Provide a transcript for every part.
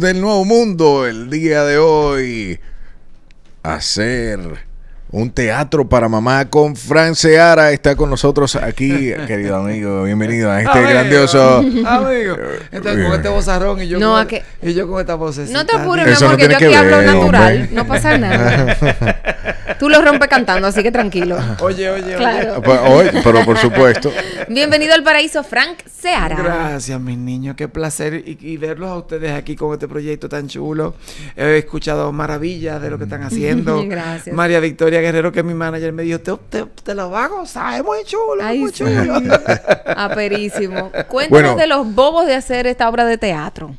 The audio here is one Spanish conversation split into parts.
del nuevo mundo el día de hoy. Hacer un teatro para mamá con Fran Seara está con nosotros aquí, querido amigo. Bienvenido a este grandioso. Amigo, Entonces, con este bozarrón y yo, con, y yo con esta voz No te apures, amor, no yo aquí hablo natural. No pasa nada. Tú lo rompes cantando, así que tranquilo. Oye, oye, claro. Ah, pues, oye. pero por supuesto. Bienvenido al paraíso, Frank Seara. Gracias, mis niños. Qué placer y, verlos a ustedes aquí con este proyecto tan chulo. He escuchado maravillas de lo que están haciendo. Gracias. María Victoria Guerrero, que es mi manager, me dijo, te, lo hago, a gozar, es muy chulo, muy chulo. Aperísimo. Cuéntanos de los bobos de hacer esta obra de teatro.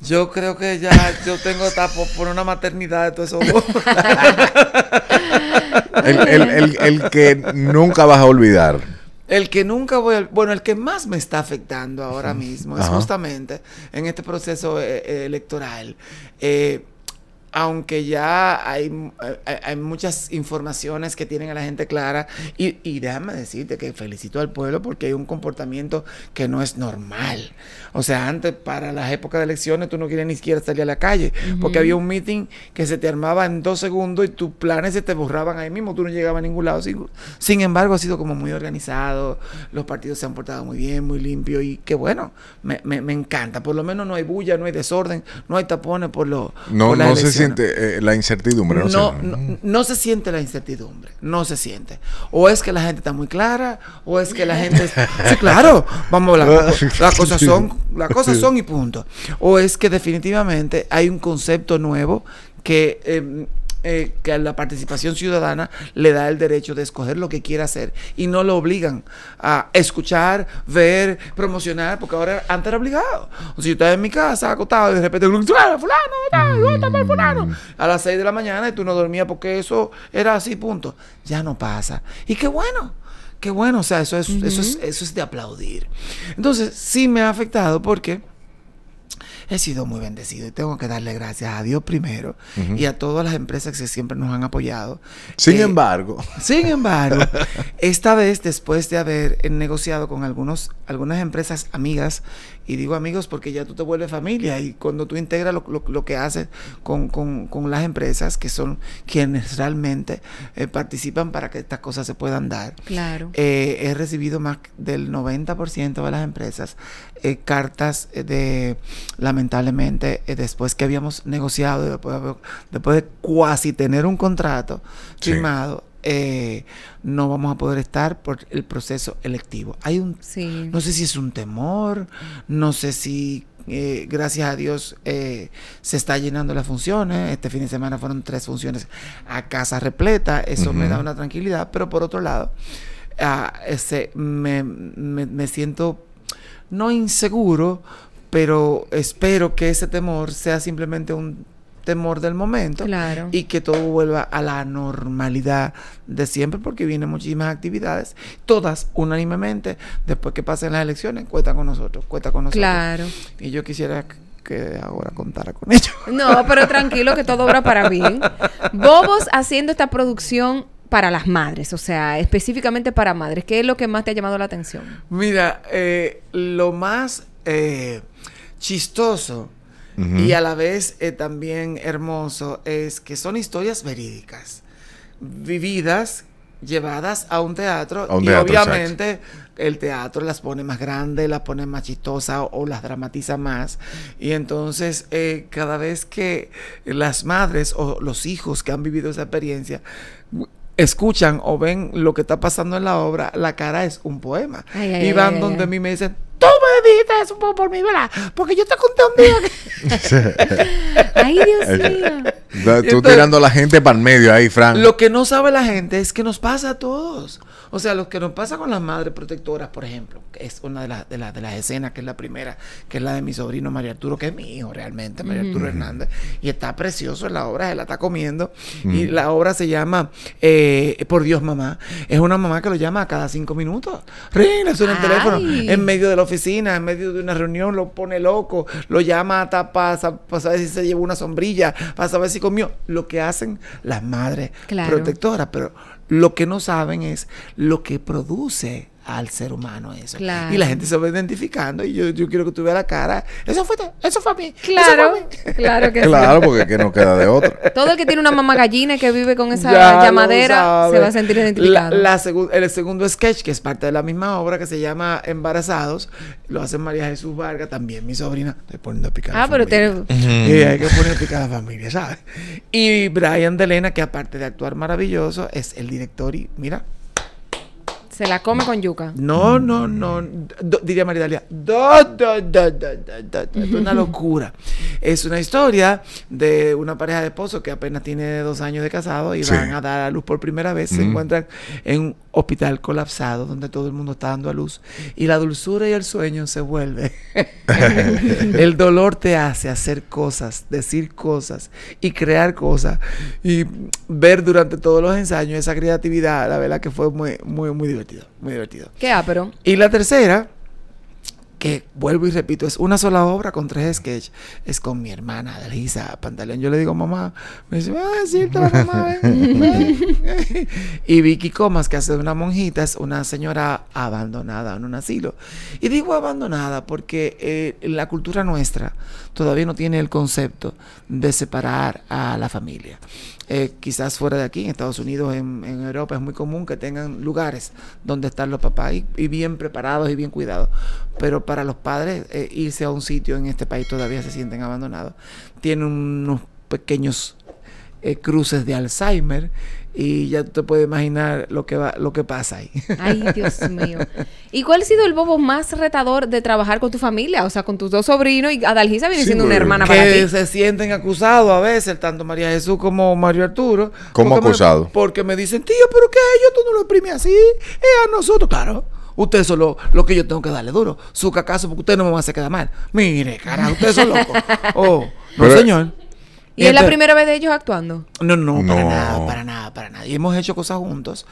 Yo creo que ya yo tengo tapo por una maternidad de todo eso. el, el, que nunca vas a olvidar. El que nunca voy a... Bueno, el que más me está afectando ahora mismo es justamente en este proceso eh, electoral. Eh, aunque ya hay, hay, muchas informaciones que tienen a la gente clara, y, y, déjame decirte que felicito al pueblo porque hay un comportamiento que no es normal. O sea, antes para las épocas de elecciones tú no querías ni siquiera salir a la calle, porque había un meeting que se te armaba en dos segundos y tus planes se te borraban ahí mismo, tú no llegabas a ningún lado. Sin, embargo, ha sido como muy organizado, los partidos se han portado muy bien, muy limpio, y qué bueno, me, encanta. Por lo menos no hay bulla, no hay desorden, no hay tapones por, lo, siente eh, la incertidumbre? No, no, se... no, no, se siente la incertidumbre, no se siente. O es que la gente está muy clara, o es que la gente... sí, claro, vamos a hablar. Las cosas son, son y punto. O es que definitivamente hay un concepto nuevo que... Em, eh, que la participación ciudadana le da el derecho de escoger lo que quiera hacer y no lo obligan a escuchar, ver, promocionar, porque ahora antes era obligado. si sea, yo estaba en mi casa acostado y de repente, fulano, fulano, fulano, a las 6 de la mañana y tú no dormías porque eso era así, punto. Ya no pasa. Y qué bueno. Qué bueno, o sea, eso es, eso es, eso es de aplaudir. Entonces, sí me ha afectado porque he sido muy bendecido y tengo que darle gracias a Dios primero y a todas las empresas que siempre nos han apoyado. Sin eh, embargo. Sin embargo, esta vez después de haber negociado con algunos, algunas empresas amigas y digo amigos porque ya tú te vuelves familia y cuando tú integras lo, lo, lo que haces con, las empresas que son quienes realmente eh, participan para que estas cosas se puedan dar. Claro. Eh, he recibido más del 90% de las empresas eh, cartas de, lamentablemente, después que habíamos negociado, después, después de casi tener un contrato firmado, eh, no vamos a poder estar por el proceso electivo. Hay un, no sé si es un temor, no sé si eh, gracias a Dios eh, se está llenando las funciones. Este fin de semana fueron tres funciones a casa repleta. Eso me da una tranquilidad. Pero por otro lado, ah, ese, me, siento no inseguro, pero espero que ese temor sea simplemente un temor del momento y que todo vuelva a la normalidad de siempre porque vienen muchísimas actividades, todas unánimemente, después que pasen las elecciones, cuenta con nosotros, cuenta con nosotros. Claro. Y yo quisiera que ahora contara con ellos. No, pero tranquilo que todo obra para bien. Bobos haciendo esta producción para las madres, o sea, específicamente para madres. ¿Qué es lo que más te ha llamado la atención? Mira, eh, lo más eh, chistoso y a la vez eh, también hermoso es que son historias verídicas, vividas, llevadas a un teatro y obviamente el teatro las pone más grande, las pone más chistosa o, las dramatiza más. Y entonces eh, cada vez que las madres o los hijos que han vivido esa experiencia escuchan o ven lo que está pasando en la obra, la cara es un poema. y van donde a mí me dicen, no me dijiste eso poco por mi vela. Porque yo te conté un día que... Ay, Dios mío. Tú tirando a la gente para el medio ahí, Frank. Lo que no sabe la gente es que nos pasa a todos. O sea, lo que nos pasa con las madres protectoras, por ejemplo, que es una de, las de, las escenas, que es la primera, que es la de mi sobrino María Arturo, que es mi hijo realmente, María Arturo Hernández, y está precioso en la obra, se la está comiendo, y la obra se llama eh, Por Dios Mamá. Es una mamá que lo llama a cada cinco minutos. suena el teléfono, en medio de la oficina, en medio de una reunión, lo pone loco, lo llama a pasa para saber si se llevó una sombrilla, para ver si comió. Lo que hacen las madres protectoras, pero lo que no saben es lo que produce al ser humano eso. Y la gente se va identificando y yo, yo quiero que tú veas la cara. Eso fue, eso fue a mí. Claro, claro que Claro, porque que no queda de otro. Todo el que tiene una mamá gallina que vive con esa llamadera se va a sentir identificado. el segundo sketch, que es parte de la misma obra, que se llama Embarazados, lo hace María Jesús Vargas, también mi sobrina. Estoy poniendo a Ah, pero y hay que poner a la familia, ¿sabes? Y Brian Delena, que aparte de actuar maravilloso, es el director y mira, se la come con yuca. No, no, no. diría Maridalia. es una locura. es una historia de una pareja de esposos que apenas tiene dos años de casado y van a dar a luz por primera vez. Se encuentran en un hospital colapsado donde todo el mundo está dando a luz. Y la dulzura y el sueño se vuelve. el dolor te hace hacer cosas, decir cosas y crear cosas. Y ver durante todos los ensayos esa creatividad, la verdad que fue muy, muy, muy divertido divertido, muy divertido. Qué apro. Y la tercera vuelvo y repito, es una sola obra con tres sketches. Es con mi hermana, Delisa Pantaleón. Yo le digo, mamá, me dice, ah, la mamá, y Vicky Comas, que hace de una monjita, es una señora abandonada en un asilo. Y digo abandonada porque eh, la cultura nuestra todavía no tiene el concepto de separar a la familia. Eh, quizás fuera de aquí, en Estados Unidos, en, Europa, es muy común que tengan lugares donde están los papás y, y bien preparados y bien cuidados. Pero para para los padres eh, irse a un sitio en este país todavía se sienten abandonados. Tienen unos pequeños eh, cruces de Alzheimer y ya te puedes imaginar lo que va, lo que pasa ahí. Ay, Dios mío. ¿Y cuál ha sido el bobo más retador de trabajar con tu familia? O sea, con tus dos sobrinos y Adalgisa viene siendo una hermana para ti. se sienten acusados a veces, tanto María Jesús como Mario Arturo. ¿Cómo acusados? Porque me dicen, tío, ¿pero qué Yo Tú no lo oprimes así. Es a nosotros. Claro. Ustedes solo lo, que yo tengo que darle duro. Su cacazo, porque ustedes no me van a hacer quedar mal. Mire, carajo, ustedes son locos. Oh, no, señor. ¿Y, es la primera vez de ellos actuando? No, no, para nada, para nada, para nada. Y hemos hecho cosas juntos,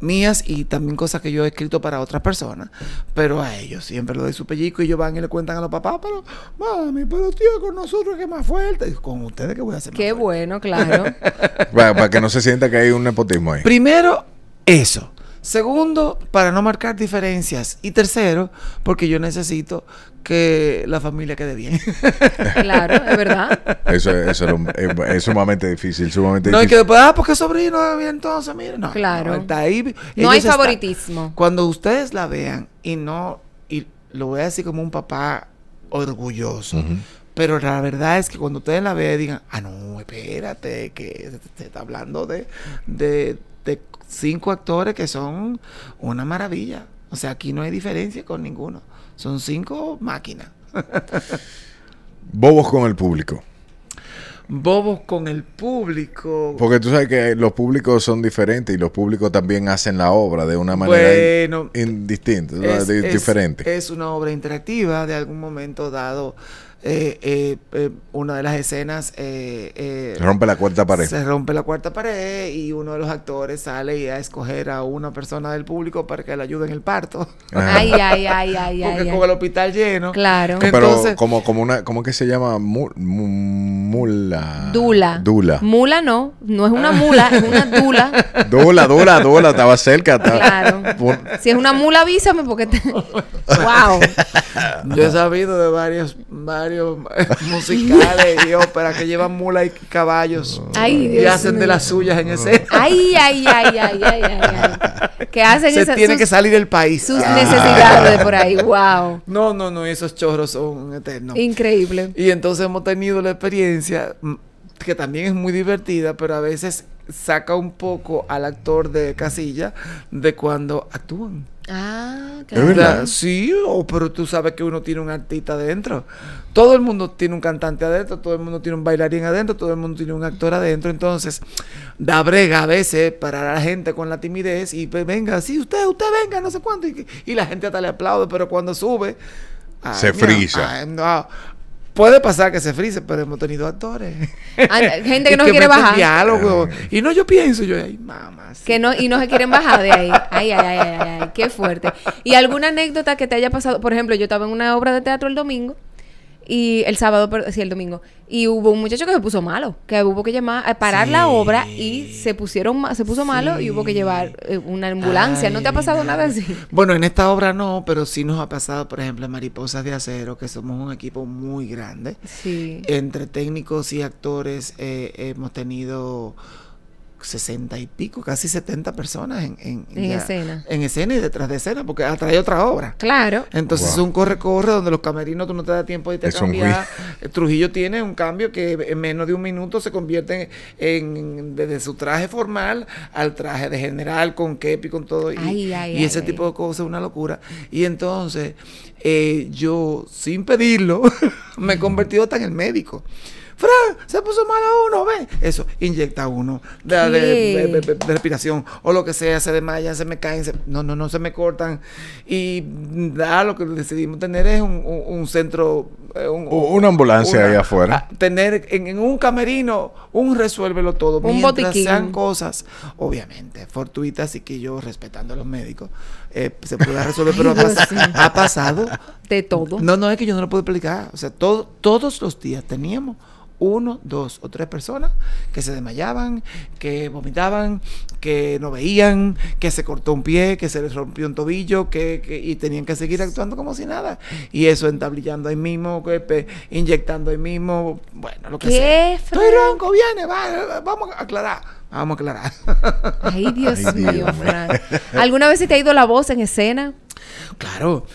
mías y también cosas que yo he escrito para otras personas. Pero a ellos siempre lo doy su pellico y ellos van y le cuentan a los papás, pero mami, pero tío, con nosotros que más fuerte. Y con ustedes ¿qué voy a hacer. Qué bueno, claro. para que no se sienta que hay un nepotismo ahí. Primero, eso. Segundo, para no marcar diferencias. Y tercero, porque yo necesito que la familia quede bien. Claro, es verdad. Eso, eso es, sumamente difícil, sumamente no, difícil. No, y que ah, porque sobrino, ah, entonces, mire no. Claro. No, ahí. no hay favoritismo. cuando ustedes la vean y no, y lo voy a decir como un papá orgulloso. Pero la verdad es que cuando ustedes la vean, digan, ah, no, espérate, que se, está hablando de cinco actores que son una maravilla. O sea, aquí no hay diferencia con ninguno. Son cinco máquinas. Bobos con el público. Bobos con el público. Porque tú sabes que los públicos son diferentes y los públicos también hacen la obra de una manera bueno, diferente. Es una obra interactiva de algún momento dado eh, eh, eh, una de las escenas... Eh, se rompe la cuarta pared. Se rompe la cuarta pared y uno de los actores sale y a escoger a una persona del público para que le ayude en el parto. ay, ay, ay, Porque con el hospital lleno. Claro. Pero como, como una, como que se llama? mula. Dula. Dula. Mula no, no es una mula, es una dula. Dula, dula, dula, estaba cerca. Claro. Si es una mula, avísame porque ¡Wow! Yo he sabido de varios, varios musicales y óperas que llevan mula y caballos. Ay, Dios y hacen de las suyas en ese. Ay, ay, ay, ay, ay, ay. ay. Que hacen Se tiene que salir del país. Sus ah. necesidades de por ahí, wow. No, no, no, esos chorros son eternos. Increíble. Y entonces hemos tenido la experiencia Mm, que también es muy divertida, pero a veces saca un poco al actor de casilla de cuando actúan. Ah, Sí, pero tú sabes que uno tiene un artista adentro. Todo el mundo tiene un cantante adentro, todo el mundo tiene un bailarín adentro, todo el mundo tiene un actor adentro. Entonces, da brega a veces para la gente con la timidez y pues, venga, sí, usted, usted venga, no sé cuánto. Y, la gente hasta le aplaude, pero cuando sube... se ah, frisa. Ah, no, Puede pasar que se frise, pero hemos tenido actores. Ah, gente que no se quiere bajar. Diálogo. Ah. Y no, yo pienso, yo, ay, mamás. Que no, y no se quieren bajar de ahí. Ay, ay, ay, ay, ay, qué fuerte. ¿Y alguna anécdota que te haya pasado? Por ejemplo, yo estaba en una obra de teatro el domingo y el sábado, sí, el domingo. Y hubo un muchacho que se puso malo, que hubo que llamar, eh, parar la obra y se pusieron se puso malo y hubo que llevar eh, una ambulancia. ¿No te ha pasado nada así? Bueno, en esta obra no, pero sí nos ha pasado, por ejemplo, en Mariposas de Acero, que somos un equipo muy grande. Sí. Entre técnicos y actores eh, hemos tenido 60 y pico, casi 70 personas en, en, escena. En escena y detrás de escena, porque atrae otra obra. Claro. Entonces es un corre-corre donde los camerinos tú no te da tiempo de te cambiar. Eh, Trujillo tiene un cambio que en menos de un minuto se convierte en, desde su traje formal al traje de general con kepi, con todo. Y, ese tipo de cosas, es una locura. Y entonces eh, yo, sin pedirlo, me he convertido hasta en el médico. Fran, se puso mal a uno, ven. Eso, inyecta uno, dale de, respiración o lo que sea, se desmayan, se me caen, no, no, no se me cortan. Y da lo que decidimos tener es un, centro. Eh, un, una ambulancia ahí afuera. tener en, un camerino un resuélvelo todo. mientras sean cosas, obviamente, fortuitas y que yo, respetando a los médicos, eh, se pueda resolver, pero ha, pasado. De todo. No, no, es que yo no lo puedo explicar. O sea, todos los días teníamos uno, dos o tres personas que se desmayaban, que vomitaban, que no veían, que se cortó un pie, que se les rompió un tobillo, que, y tenían que seguir actuando como si nada. Y eso entablillando ahí mismo, inyectando ahí mismo, bueno, lo que sea. Frank? Estoy viene, vamos a aclarar. Vamos a aclarar. Ay, Dios mío, ¿Alguna vez se te ha ido la voz en escena? Claro.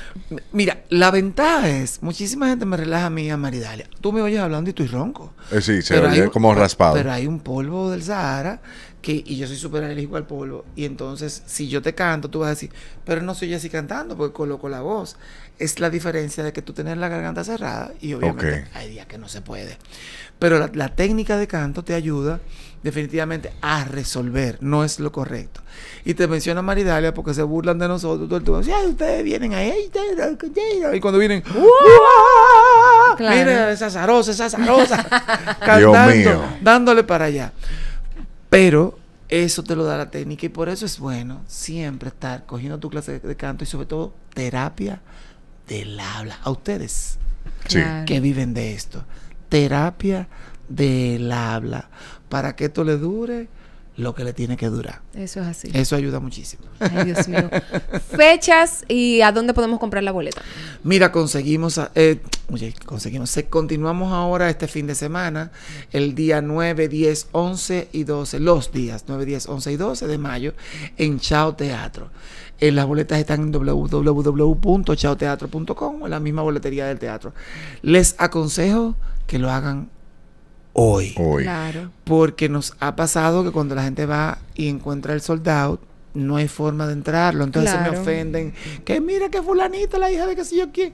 Mira, la ventaja es, muchísima gente me relaja a mí a Maridalia. Tú me oyes hablando y tú tu ronco. Eh, sí, se pero como raspado. Pero hay un polvo del Sahara que, y yo soy súper alérgico al polvo. Y entonces, si yo te canto, tú vas a decir, pero no soy así cantando porque coloco la voz. Es la diferencia de que tú tienes la garganta cerrada y obviamente hay días que no se puede. Pero la técnica de canto te ayuda definitivamente a resolver. No es lo correcto. Y te menciona Maridalia porque se burlan de nosotros todo el ustedes vienen y cuando vienen, Miren, esa zarosa, esa zarosa, cantando, dándole para allá. Pero eso te lo da la técnica y por eso es bueno siempre estar cogiendo tu clase de canto y sobre todo terapia del habla. A ustedes que viven de esto. Terapia del habla. Para que esto le dure lo que le tiene que durar. Eso es así. Eso ayuda muchísimo. Ay, Dios mío. Fechas y a dónde podemos comprar la boleta. Mira, conseguimos, eh, oye, conseguimos, continuamos ahora este fin de semana, el día 9, 10, 11 y 12, los días 9, 10, 11 y 12 de mayo en Chao Teatro. en eh, las boletas están en www.chaoteatro.com o en la misma boletería del teatro. Les aconsejo que lo hagan hoy. Claro. Porque nos ha pasado que cuando la gente va y encuentra el sold out, no hay forma de entrarlo. Entonces se me ofenden. Que mira que fulanita, la hija de que si yo quién.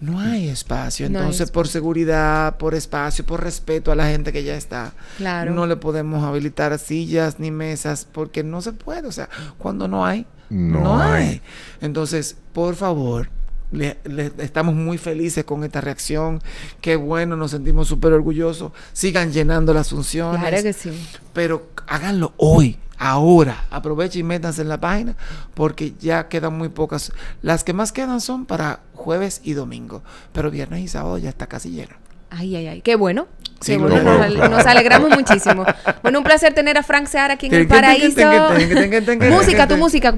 No mm. hay espacio. Entonces, por seguridad, por espacio, por respeto a la gente que ya está, no le podemos habilitar sillas ni mesas porque no se puede. O sea, cuando no hay, no, hay. Entonces, por favor, estamos muy felices con esta reacción. Qué bueno, nos sentimos súper orgullosos. Sigan llenando las funciones. Claro que sí. Pero háganlo hoy, ahora. Aprovechen y métanse en la página porque ya quedan muy pocas. Las que más quedan son para jueves y domingo. Pero viernes y sábado ya está casi lleno. Ay, ay, ay, qué bueno. Sí, bueno. Nos, alegramos muchísimo. Bueno, un placer tener a Frank Seara aquí en el paraíso. música, tu música,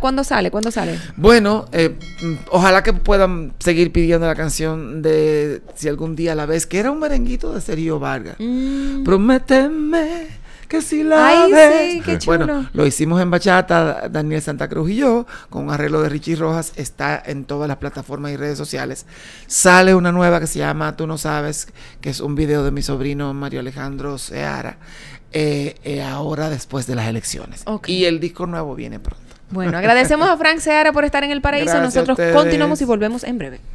¿cuándo sale? ¿Cuándo sale? Bueno, eh, mm, ojalá que puedan seguir pidiendo la canción de Si algún día la ves, que era un merenguito de Sergio Vargas. Mm. Prométeme que la Bueno, lo hicimos en bachata, Daniel Santa Cruz y yo, con un arreglo de Richie Rojas, está en todas las plataformas y redes sociales. Sale una nueva que se llama Tú no sabes, que es un video de mi sobrino Mario Alejandro Seara, eh, eh, ahora después de las elecciones. Y el disco nuevo viene pronto. Bueno, agradecemos a Frank Seara por estar en el paraíso. Nosotros continuamos y volvemos en breve.